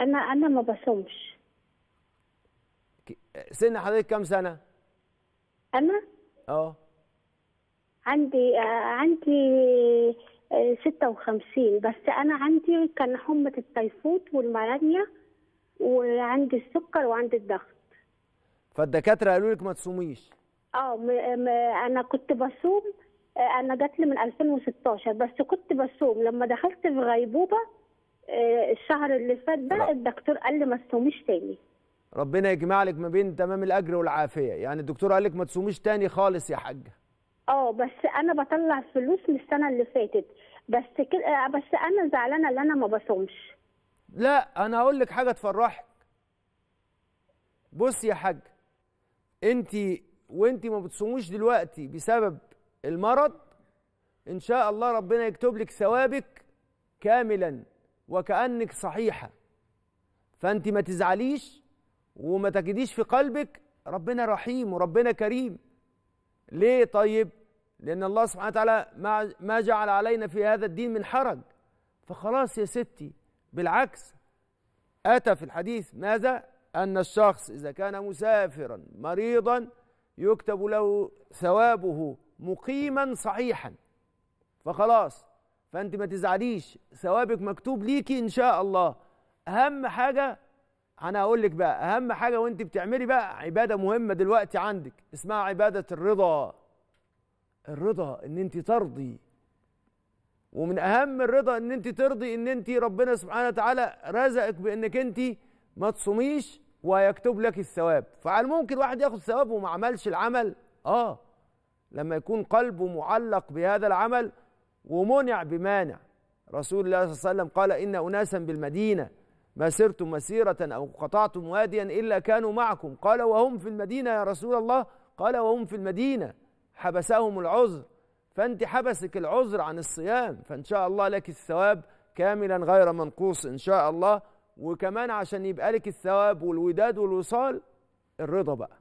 انا انا ما بصومش سن حضرتك كام سنه انا اه عندي آه، عندي 56 آه، بس انا عندي كان حمى التيفوت والمالاريا وعندي السكر وعندي الضغط فالدكاتره قالوا لك ما تصوميش اه انا كنت بصوم آه، انا جات لي من 2016 بس كنت بصوم لما دخلت في غيبوبه آه، الشهر اللي فات ده الدكتور قال لي ما تصوميش تاني ربنا يجمع لك ما بين تمام الاجر والعافيه يعني الدكتور قال لك ما تصوميش تاني خالص يا حاجه اه بس انا بطلع فلوس من السنه اللي فاتت بس كده آه، بس انا زعلانه ان انا ما بصومش لا انا هقول لك حاجه تفرحك بص يا حاج انت وانت ما بتصوميش دلوقتي بسبب المرض ان شاء الله ربنا يكتب لك ثوابك كاملا وكأنك صحيحة فأنت ما تزعليش وما تجديش في قلبك ربنا رحيم وربنا كريم ليه طيب لأن الله سبحانه وتعالى ما جعل علينا في هذا الدين من حرج فخلاص يا ستي بالعكس أتى في الحديث ماذا أن الشخص إذا كان مسافرا مريضا يكتب له ثوابه مقيما صحيحا فخلاص فانت ما تزعليش ثوابك مكتوب ليكي ان شاء الله اهم حاجه انا هقول لك بقى اهم حاجه وانت بتعملي بقى عباده مهمه دلوقتي عندك اسمها عباده الرضا الرضا ان انت ترضي ومن اهم الرضا ان انت ترضي ان انت ربنا سبحانه وتعالى رزقك بانك انت ما تصوميش ويكتب لك الثواب فعلى ممكن واحد ياخد ثواب وما عملش العمل اه لما يكون قلبه معلق بهذا العمل ومنع بمانع رسول الله صلى الله عليه وسلم قال إن أناسا بالمدينة ما سرتم مسيرة أو قطعتم واديا إلا كانوا معكم قال وهم في المدينة يا رسول الله قال وهم في المدينة حبسهم العذر فأنت حبسك العذر عن الصيام فإن شاء الله لك الثواب كاملا غير منقوص إن شاء الله وكمان عشان يبقى لك الثواب والوداد والوصال الرضا بقى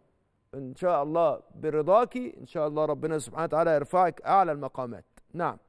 إن شاء الله برضاكي إن شاء الله ربنا سبحانه وتعالى يرفعك أعلى المقامات نعم